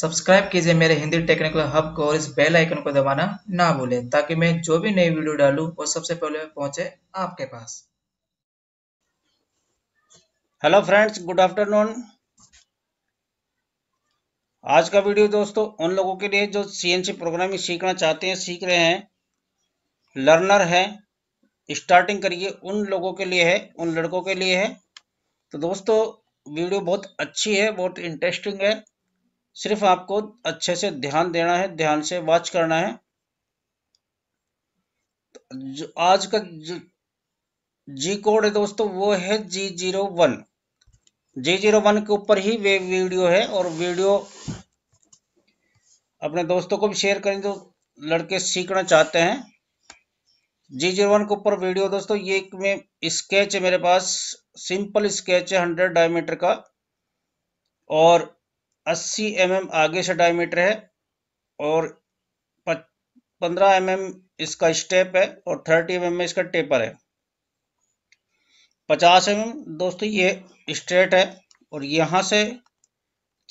subscribe कीजिए मेरे Hindi technical hub को और इस बेल आइकन को दबाना ना भूलें ताकि मैं जो भी नई वीडियो डालूं वो सबसे पहले पहुंचे आपके पास हेलो फ्रेंड्स गुड आफ्टरनून आज का वीडियो दोस्तों उन लोगों के लिए जो सीएनसी प्रोग्रामिंग सीखना चाहते हैं सीख रहे हैं लर्नर है स्टार्टिंग करिए उन लोगों के लिए है उन लड़कों के लिए है तो दोस्तों वीडियो बहुत अच्छी है बहुत इंटरेस्टिंग है सिर्फ आपको अच्छे से ध्यान देना है ध्यान से वॉच करना है जो आज का जो जी कोड है दोस्तों वो है G zero one G zero one के ऊपर ही वे वीडियो है और वीडियो अपने दोस्तों को भी शेयर करें जो लड़के सीखना चाहते हैं जी जीरो वन के ऊपर वीडियो दोस्तों ये एक में स्केच है मेरे पास सिंपल स्केच है हंड्रेड डायमीटर का और अस्सी एम एम आगे से डायमीटर है और पंद्रह एम एम इसका स्टेप है और थर्टी एम एम में इसका टेपर है पचास एम एम दोस्तों ये स्ट्रेट है और यहाँ से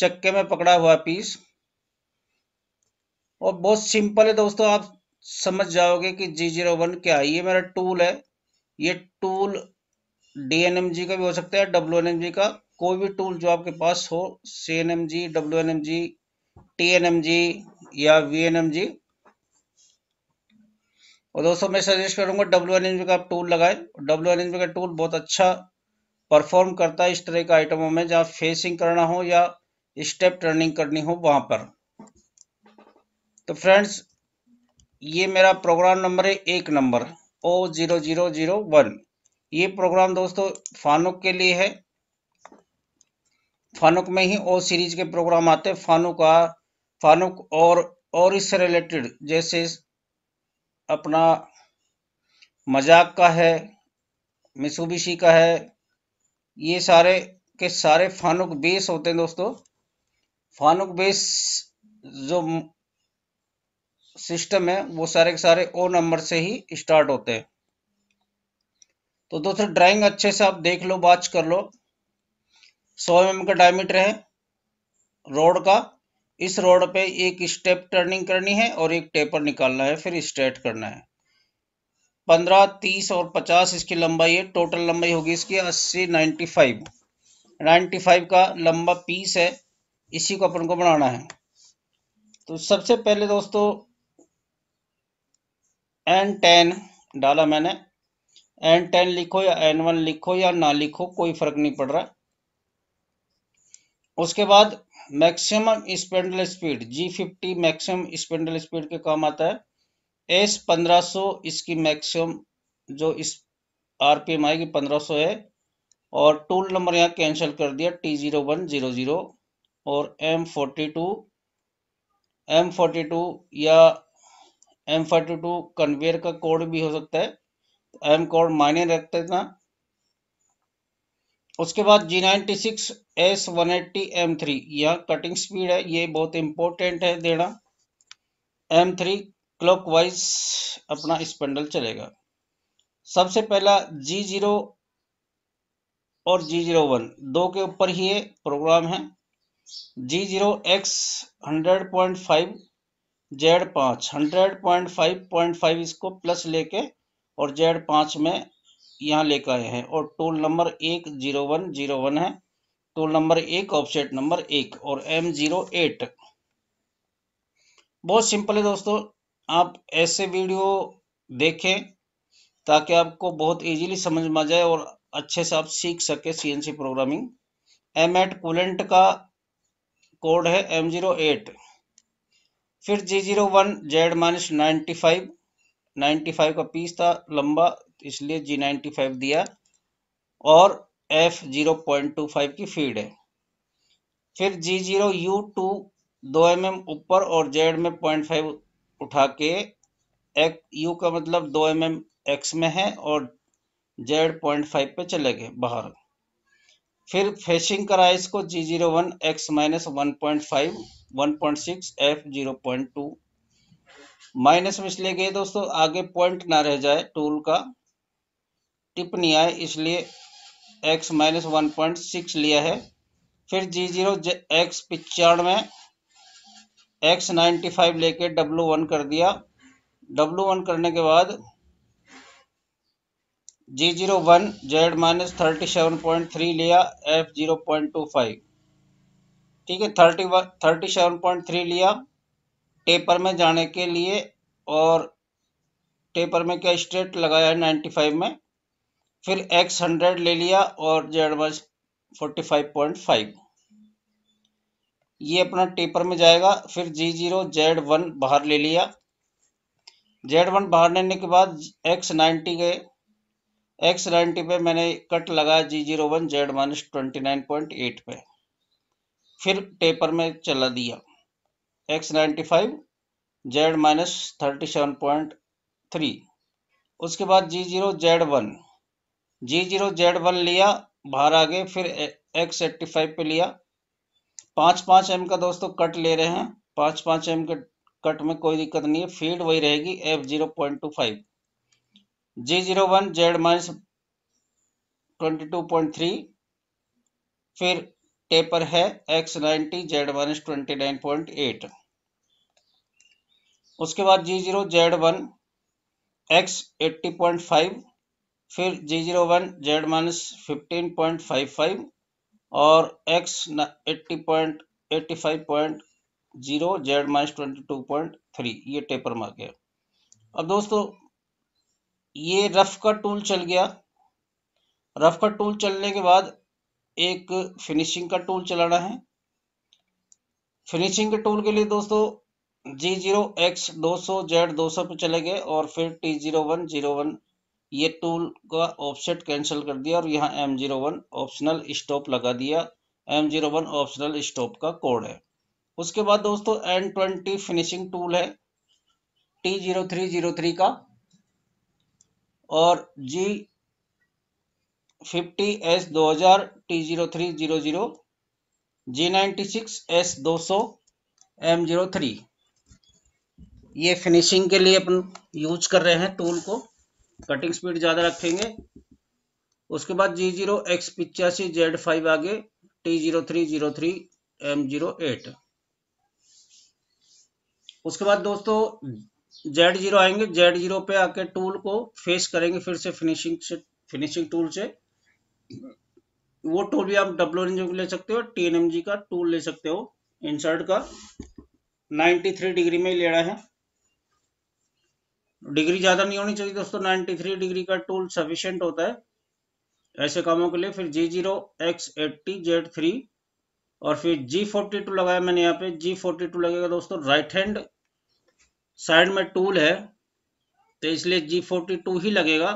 चक्के में पकड़ा हुआ पीस और बहुत सिंपल है दोस्तों आप समझ जाओगे कि जी जीरो वन क्या है ये मेरा टूल है ये tool D N M G का भी हो सकता है डब्ल्यू एन एम जी का कोई भी टूल जो आपके पास हो C N M G W N M G T N M G या वी एन एम जी और दोस्तों मैं सजेस्ट करूंगा डब्ल्यू एन एम जी का आप टूल लगाए डब्ल्यू एन एम जी का टूल बहुत अच्छा परफॉर्म करता है इस तरह के आइटमों में जहां फेसिंग करना हो या स्टेप टर्निंग करनी हो वहां पर तो फ्रेंड्स ये मेरा प्रोग्राम नंबर है एक number O zero zero zero one ये प्रोग्राम दोस्तों फानुक के लिए है फानुक में ही ओ सीरीज के प्रोग्राम आते हैं फानुक आ फानुक और और इससे रिलेटेड जैसे अपना मजाक का है मिसुबिशी का है ये सारे के सारे फानुक बेस होते हैं दोस्तों फानुक बेस जो सिस्टम है वो सारे के सारे ओ नंबर से ही स्टार्ट होते हैं तो दोस्तों ड्राइंग अच्छे से आप देख लो वाच कर लो सौ एम का डायमीटर है रोड का इस रोड पे एक स्टेप टर्निंग करनी है और एक टेपर निकालना है फिर स्ट्रेट करना है पंद्रह तीस और पचास इसकी लंबाई है टोटल लंबाई होगी इसकी अस्सी नाइन्टी फाइव नाइन्टी फाइव का लंबा पीस है इसी को अपन को बनाना है तो सबसे पहले दोस्तों एन टेन डाला मैंने एन टेन लिखो या एन वन लिखो या ना लिखो कोई फर्क नहीं पड़ रहा उसके बाद maximum spindle speed G fifty maximum spindle speed के काम आता है एस पंद्रह इसकी मैक्सिमम जो इस आर पी एम आएगी पंद्रह है और टूल नंबर यहाँ कैंसिल कर दिया T zero one zero zero और M forty two M forty two या एम फोर्टी टू कन्वेयर का कोड भी हो सकता है एम कोड मायने रखते ना उसके बाद G ninety six S one eighty M three यहाँ कटिंग स्पीड है ये बहुत इंपॉर्टेंट है देना एम थ्री क्लॉक वाइज अपना स्पेंडल चलेगा सबसे पहला जी जीरो और जी जीरो वन दो के ऊपर ही ये प्रोग्राम है G zero X hundred point five Z पाँच hundred point five point five इसको प्लस लेके और जेड पाँच में यहाँ लेकर आए हैं और टोल नंबर एक जीरो वन जीरो वन है टोल नंबर एक ऑफसेट नंबर एक और एम जीरो एट बहुत सिंपल है दोस्तों आप ऐसे वीडियो देखें ताकि आपको बहुत इजीली समझ में आ जाए और अच्छे से आप सीख सके CNC programming M eight coolant का कोड है एम जीरो एट फिर G zero one Z minus ninety five ninety five का पीस था लंबा इसलिए जी नाइन्टी फाइव दिया और F zero point two five की फीड है फिर जी जीरो यू टू दो एम एम ऊपर और जेड में पॉइंट फाइव उठा के एक यू का मतलब दो एम एम एक्स में है और जेड पॉइंट फाइव पे चले गए बाहर फिर फेसिंग करा इसको G zero one X minus one point five one point six F zero point two minus में इसलिए गए दोस्तों आगे पॉइंट ना रह जाए टूल का टिप नहीं आए इसलिए X minus one point six लिया है फिर जी जीरो एक्स पिचानवे एक्स नाइन्टी फाइव लेके डब्लू वन कर दिया डब्लू वन करने के बाद G zero one Z minus thirty seven point three लिया F zero point two five ठीक है thirty one thirty seven point three लिया टेपर में जाने के लिए और टेपर में क्या स्ट्रेट लगाया है नाइन्टी फाइव में फिर एक्स हंड्रेड ले लिया और Z wise forty five point five ये अपना टेपर में जाएगा फिर जी जीरो जेड वन बाहर ले लिया जेड वन बाहर लेने के बाद एक्स नाइन्टी गए एक्स नाइन्टी पे मैंने कट लगाया G zero one Z minus twenty nine point eight पे फिर टेपर में चला दिया X ninety five Z minus thirty seven point three उसके बाद G zero Z one G zero Z one लिया बाहर आ गए फिर एक्स एट्टी फाइव पे लिया पाँच पाँच एम का दोस्तों कट ले रहे हैं पाँच पाँच एम के कट में कोई दिक्कत नहीं है फील्ड वही रहेगी F zero point two five G zero one Z minus twenty two point three फिर टेपर है X ninety Z one is twenty nine point eight उसके बाद G zero Z one X eighty point five फिर G zero one Z minus fifteen point five five और X eighty point eighty five point zero Z minus twenty two point three ये taper mark गया अब दोस्तों ये rough का tool चल गया रफ का टूल चलने के बाद एक फिनिशिंग का टूल चलाना है फिनिशिंग के टूल के लिए दोस्तों जी जीरो एक्स दो सौ जेड दो सौ पे चले गए और फिर T zero one zero one ये टूल का ऑफसेट कैंसिल कर दिया और यहाँ M zero one optional stop लगा दिया M zero one optional stop का कोड है उसके बाद दोस्तों एन ट्वेंटी फिनिशिंग टूल है T zero three zero three का और जी फिफ्टी एस दो हजार T zero three zero zero G ninety six S दो सौ एम जीरो थ्री ये फिनिशिंग के लिए अपन यूज कर रहे हैं टूल को कटिंग स्पीड ज़्यादा रखेंगे उसके बाद जी जीरो एक्स पिचासी जेड फाइव आगे T zero three zero three M zero eight उसके बाद दोस्तों जेड जीरो आएंगे जेड जीरो पे आके टूल को फेस करेंगे फिर से फिनिशिंग से फिनिशिंग टूल से वो टूल भी आप डब्लो रेंज ले सकते हो टी एन एम जी का टूल ले सकते हो इंसर्ट का 93 डिग्री में लेना है डिग्री ज़्यादा नहीं होनी चाहिए दोस्तों 93 डिग्री का टूल सफिशियंट होता है ऐसे कामों के लिए फिर G zero X eighty Z three और फिर जी फोर्टी टू लगाया मैंने यहाँ पे जी फोर्टी टू लगेगा दोस्तों राइट हैंड साइड में टूल है तो इसलिए जी फोर्टी टू ही लगेगा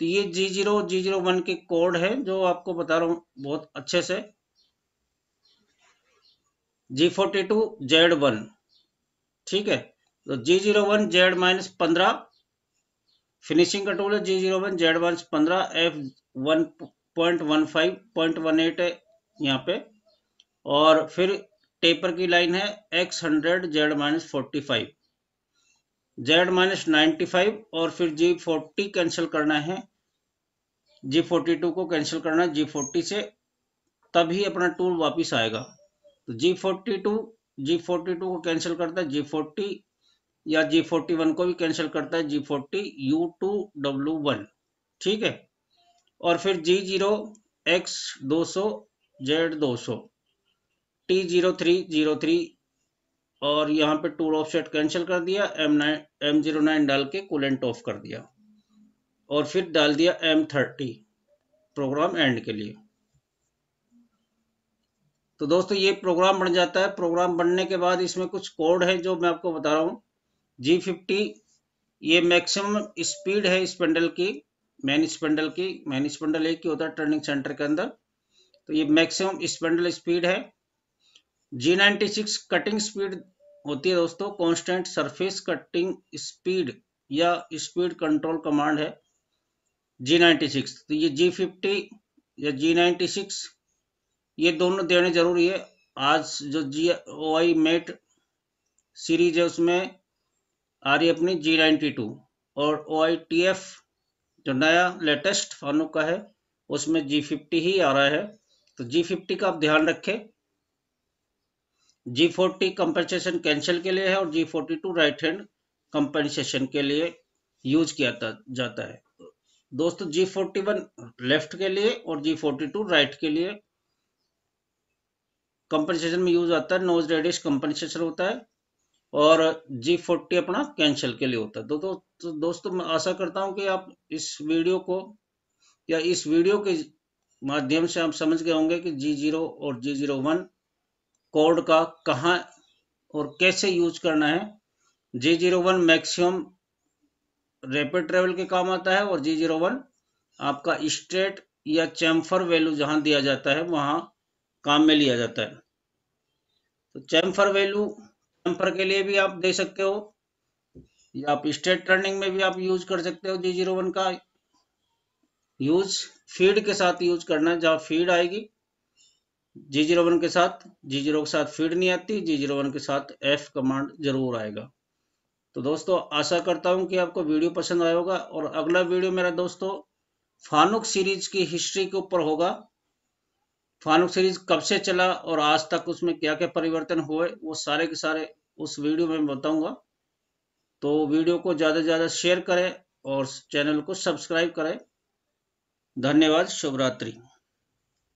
तो ये G zero G zero one के कोड है जो आपको बता रहा हूं बहुत अच्छे से G forty two Z one ठीक है तो G zero one Z minus पंद्रह फिनिशिंग का टूल है G zero one Z minus पंद्रह F one point one five point one eight है यहाँ पे और फिर टेपर की लाइन है X hundred Z minus forty five Z minus ninety five और फिर जी फोर्टी कैंसिल करना है जी फोर्टी टू को कैंसिल करना जी फोर्टी से तभी अपना टूल वापस आएगा तो G forty two G forty two को कैंसिल करता है जी फोर्टी या जी फोर्टी वन को भी कैंसिल करता है G forty U two W one ठीक है और फिर जी जीरो एक्स दो सौ जेड दो सौ T zero three zero three और यहाँ पे टूल ऑफ सेट कैंसिल कर दिया M nine M zero nine डाल के कूलेंट ऑफ कर दिया और फिर डाल दिया एम थर्टी प्रोग्राम एंड के लिए तो दोस्तों ये प्रोग्राम बन जाता है प्रोग्राम बनने के बाद इसमें कुछ कोड है जो मैं आपको बता रहा हूँ जी फिफ्टी ये मैक्सिमम स्पीड है स्पेंडल की मैन स्पेंडल की मैन स्पेंडल एक ही होता है टर्निंग सेंटर के अंदर तो ये मैक्सिमम स्पेंडल स्पीड है G ninety six cutting speed होती है दोस्तों कांस्टेंट सरफेस कटिंग स्पीड या स्पीड कंट्रोल कमांड है जी नाइन्टी सिक्स तो ये जी फिफ्टी या जी नाइन्टी सिक्स ये दोनों देने जरूरी है आज जो जी ओ आई मेट सीरीज है उसमें आ रही अपनी जी नाइन्टी टू और ओ आई टी एफ जो नया लेटेस्ट फानू का है उसमें जी फिफ्टी ही आ रहा है तो जी फिफ्टी का आप ध्यान रखें जी फोर्टी कंपनसेशन कैंसिल के लिए है और G forty two right hand compensation के लिए यूज किया जाता है दोस्तों जी फोर्टी वन लेफ्ट के लिए और जी फोर्टी टू राइट के लिए कंपनसेशन में यूज आता है नोज रेडियस कंपनसेशन होता है और जी फोर्टी अपना कैंसिल के लिए होता है दो, तो, तो, तो दोस्तों मैं आशा करता हूं कि आप इस वीडियो को या इस वीडियो के माध्यम से आप समझ गए होंगे कि जी जीरो और जी जीरो वन कोड का कहाँ और कैसे यूज करना है G zero one maximum rapid travel के काम आता है और जी जीरो वन आपका स्ट्रेट या चैम्फर वैल्यू जहां दिया जाता है वहां काम में लिया जाता है तो चैम्फर वैल्यू चैम्फर के लिए भी आप दे सकते हो या आप स्ट्रेट टर्निंग में भी आप यूज कर सकते हो जी जीरो वन का यूज फीड के साथ यूज करना है फीड आएगी जी जीरो वन के साथ जी जीरो के साथ फीड नहीं आती जी जीरो वन के साथ एफ कमांड जरूर आएगा तो दोस्तों आशा करता हूँ कि आपको वीडियो पसंद आया होगा और अगला वीडियो मेरा दोस्तों फानुक सीरीज की हिस्ट्री के ऊपर होगा फानुक सीरीज कब से चला और आज तक उसमें क्या क्या परिवर्तन हुए वो सारे के सारे उस वीडियो में बताऊंगा तो वीडियो को ज़्यादा से ज़्यादा शेयर करें और चैनल को सब्सक्राइब करें धन्यवाद शुभरात्रि